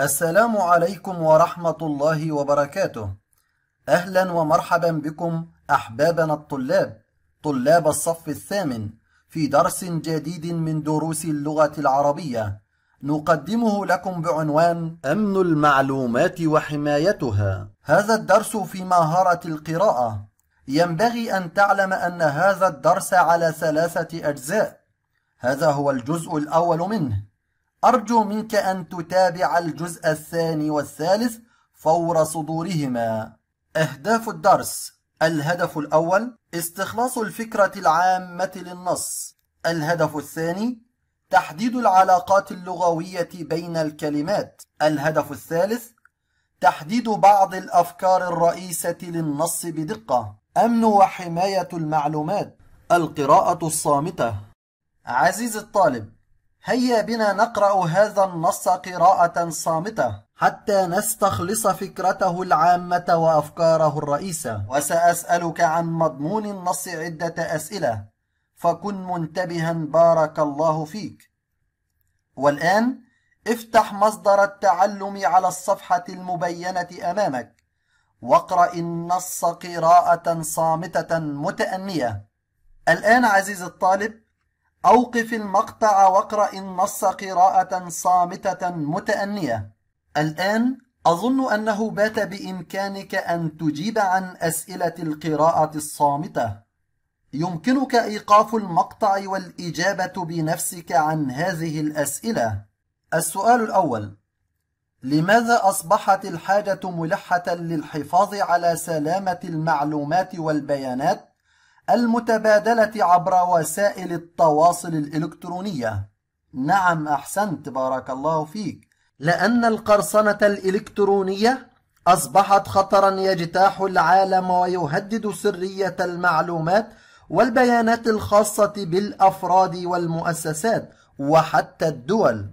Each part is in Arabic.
السلام عليكم ورحمة الله وبركاته. أهلا ومرحبا بكم أحبابنا الطلاب، طلاب الصف الثامن، في درس جديد من دروس اللغة العربية، نقدمه لكم بعنوان أمن المعلومات وحمايتها. هذا الدرس في مهارة القراءة. ينبغي أن تعلم أن هذا الدرس على ثلاثة أجزاء. هذا هو الجزء الأول منه. أرجو منك أن تتابع الجزء الثاني والثالث فور صدورهما أهداف الدرس الهدف الأول استخلاص الفكرة العامة للنص الهدف الثاني تحديد العلاقات اللغوية بين الكلمات الهدف الثالث تحديد بعض الأفكار الرئيسة للنص بدقة أمن وحماية المعلومات القراءة الصامتة عزيز الطالب هيا بنا نقرأ هذا النص قراءة صامتة حتى نستخلص فكرته العامة وأفكاره الرئيسة وسأسألك عن مضمون النص عدة أسئلة فكن منتبها بارك الله فيك والآن افتح مصدر التعلم على الصفحة المبينة أمامك واقرأ النص قراءة صامتة متأنية الآن عزيزي الطالب أوقف المقطع واقرأ النص قراءة صامتة متأنية. الآن أظن أنه بات بإمكانك أن تجيب عن أسئلة القراءة الصامتة. يمكنك إيقاف المقطع والإجابة بنفسك عن هذه الأسئلة. السؤال الأول: لماذا أصبحت الحاجة ملحة للحفاظ على سلامة المعلومات والبيانات؟ المتبادلة عبر وسائل التواصل الإلكترونية نعم أحسنت بارك الله فيك لأن القرصنة الإلكترونية أصبحت خطرا يجتاح العالم ويهدد سرية المعلومات والبيانات الخاصة بالأفراد والمؤسسات وحتى الدول.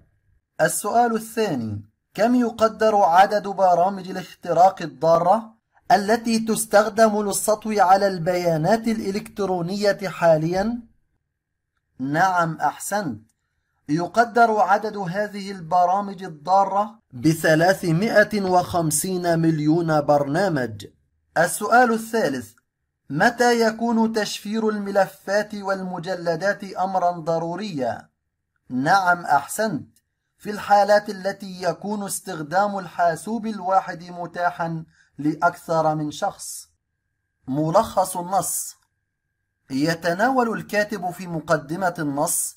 السؤال الثاني: كم يقدر عدد برامج الاختراق الضارة؟ التي تستخدم للسطو على البيانات الإلكترونية حاليا؟ نعم أحسنت يقدر عدد هذه البرامج الضارة ب ب350 مليون برنامج السؤال الثالث متى يكون تشفير الملفات والمجلدات أمرا ضروريا؟ نعم أحسنت في الحالات التي يكون استخدام الحاسوب الواحد متاحا لأكثر من شخص ملخص النص يتناول الكاتب في مقدمة النص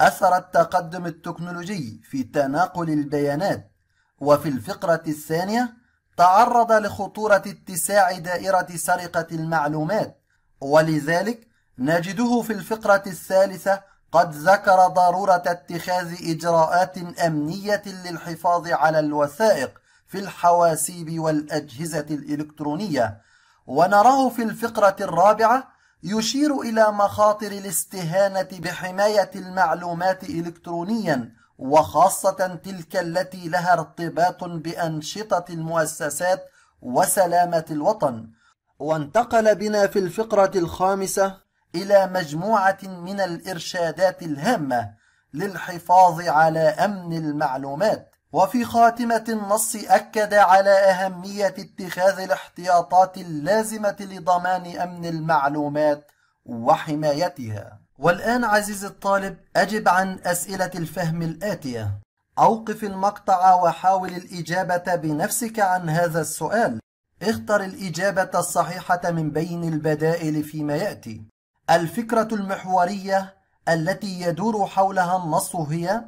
أثر التقدم التكنولوجي في تناقل البيانات وفي الفقرة الثانية تعرض لخطورة اتساع دائرة سرقة المعلومات ولذلك نجده في الفقرة الثالثة قد ذكر ضرورة اتخاذ إجراءات أمنية للحفاظ على الوثائق في الحواسيب والأجهزة الإلكترونية ونراه في الفقرة الرابعة يشير إلى مخاطر الاستهانة بحماية المعلومات إلكترونيا وخاصة تلك التي لها ارتباط بأنشطة المؤسسات وسلامة الوطن وانتقل بنا في الفقرة الخامسة إلى مجموعة من الإرشادات الهامة للحفاظ على أمن المعلومات وفي خاتمة النص أكد على أهمية اتخاذ الاحتياطات اللازمة لضمان أمن المعلومات وحمايتها. والآن عزيزي الطالب أجب عن أسئلة الفهم الآتية. أوقف المقطع وحاول الإجابة بنفسك عن هذا السؤال. اختر الإجابة الصحيحة من بين البدائل فيما يأتي. الفكرة المحورية التي يدور حولها النص هي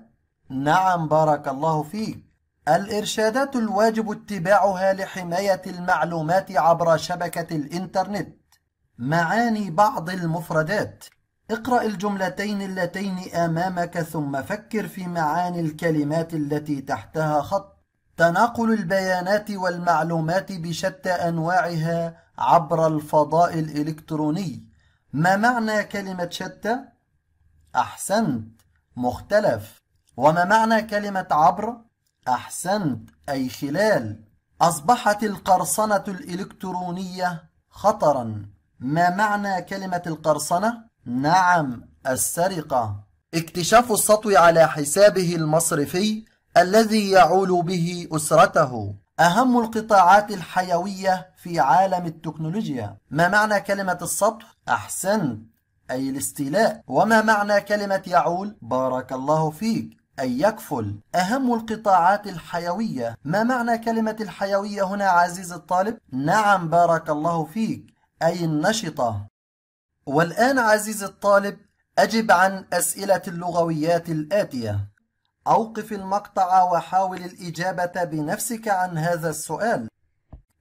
نعم بارك الله فيك الإرشادات الواجب اتباعها لحماية المعلومات عبر شبكة الإنترنت معاني بعض المفردات اقرأ الجملتين اللتين أمامك ثم فكر في معاني الكلمات التي تحتها خط تناقل البيانات والمعلومات بشتى أنواعها عبر الفضاء الإلكتروني ما معنى كلمة شتى؟ أحسنت مختلف وما معنى كلمة عبر؟ أحسنت أي خلال أصبحت القرصنة الإلكترونية خطرا ما معنى كلمة القرصنة؟ نعم السرقة اكتشاف السطو على حسابه المصرفي الذي يعول به أسرته أهم القطاعات الحيوية في عالم التكنولوجيا ما معنى كلمة السطو؟ أحسنت أي الاستيلاء وما معنى كلمة يعول؟ بارك الله فيك أي يكفل أهم القطاعات الحيوية ما معنى كلمة الحيوية هنا عزيز الطالب؟ نعم بارك الله فيك أي النشطة والآن عزيز الطالب أجب عن أسئلة اللغويات الآتية أوقف المقطع وحاول الإجابة بنفسك عن هذا السؤال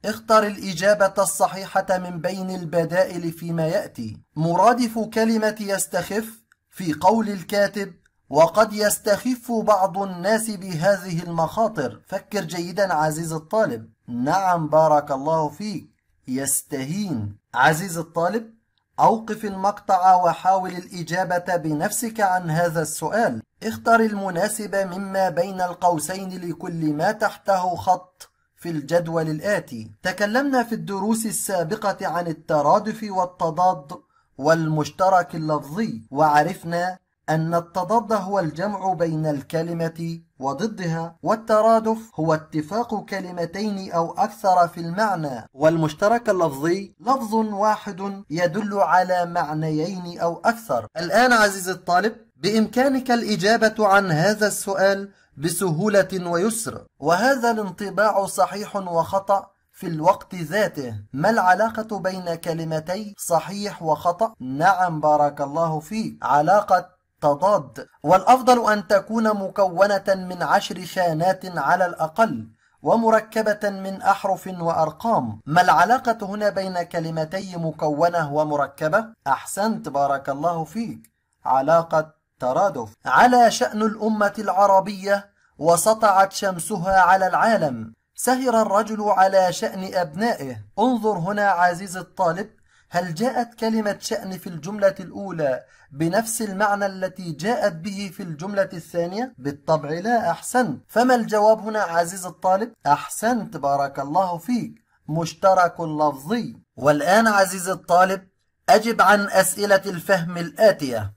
اختر الإجابة الصحيحة من بين البدائل فيما يأتي مرادف كلمة يستخف في قول الكاتب وقد يستخف بعض الناس بهذه المخاطر فكر جيدا عزيز الطالب نعم بارك الله فيك يستهين عزيز الطالب أوقف المقطع وحاول الإجابة بنفسك عن هذا السؤال اختر المناسب مما بين القوسين لكل ما تحته خط في الجدول الآتي تكلمنا في الدروس السابقة عن الترادف والتضاد والمشترك اللفظي وعرفنا أن التضاد هو الجمع بين الكلمة وضدها والترادف هو اتفاق كلمتين أو أكثر في المعنى والمشترك اللفظي لفظ واحد يدل على معنيين أو أكثر الآن عزيز الطالب بإمكانك الإجابة عن هذا السؤال بسهولة ويسر وهذا الانطباع صحيح وخطأ في الوقت ذاته ما العلاقة بين كلمتي صحيح وخطأ؟ نعم بارك الله فيك علاقة تضاد والأفضل أن تكون مكونة من عشر شانات على الأقل ومركبة من أحرف وأرقام ما العلاقة هنا بين كلمتي مكونة ومركبة؟ أحسنت بارك الله فيك علاقة ترادف على شأن الأمة العربية وسطعت شمسها على العالم سهر الرجل على شأن أبنائه انظر هنا عزيز الطالب هل جاءت كلمة شأن في الجملة الأولى بنفس المعنى التي جاءت به في الجملة الثانية؟ بالطبع لا أحسنت فما الجواب هنا عزيز الطالب؟ أحسنت بارك الله فيك مشترك لفظي والآن عزيز الطالب أجب عن أسئلة الفهم الآتية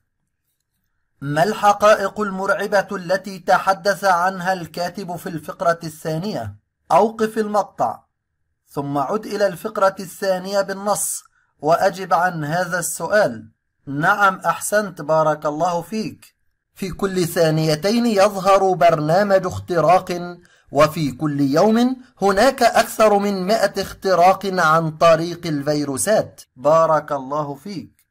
ما الحقائق المرعبة التي تحدث عنها الكاتب في الفقرة الثانية؟ أوقف المقطع ثم عد إلى الفقرة الثانية بالنص وأجب عن هذا السؤال نعم أحسنت بارك الله فيك في كل ثانيتين يظهر برنامج اختراق وفي كل يوم هناك أكثر من مئة اختراق عن طريق الفيروسات بارك الله فيك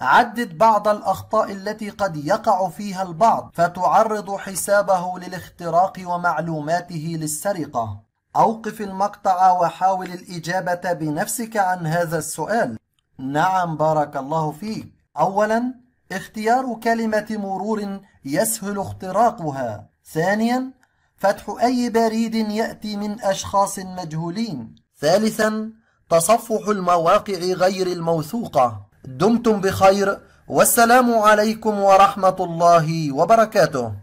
عدد بعض الأخطاء التي قد يقع فيها البعض فتعرض حسابه للاختراق ومعلوماته للسرقة أوقف المقطع وحاول الإجابة بنفسك عن هذا السؤال نعم بارك الله فيك أولا اختيار كلمة مرور يسهل اختراقها ثانيا فتح أي بريد يأتي من أشخاص مجهولين ثالثا تصفح المواقع غير الموثوقة دمتم بخير والسلام عليكم ورحمة الله وبركاته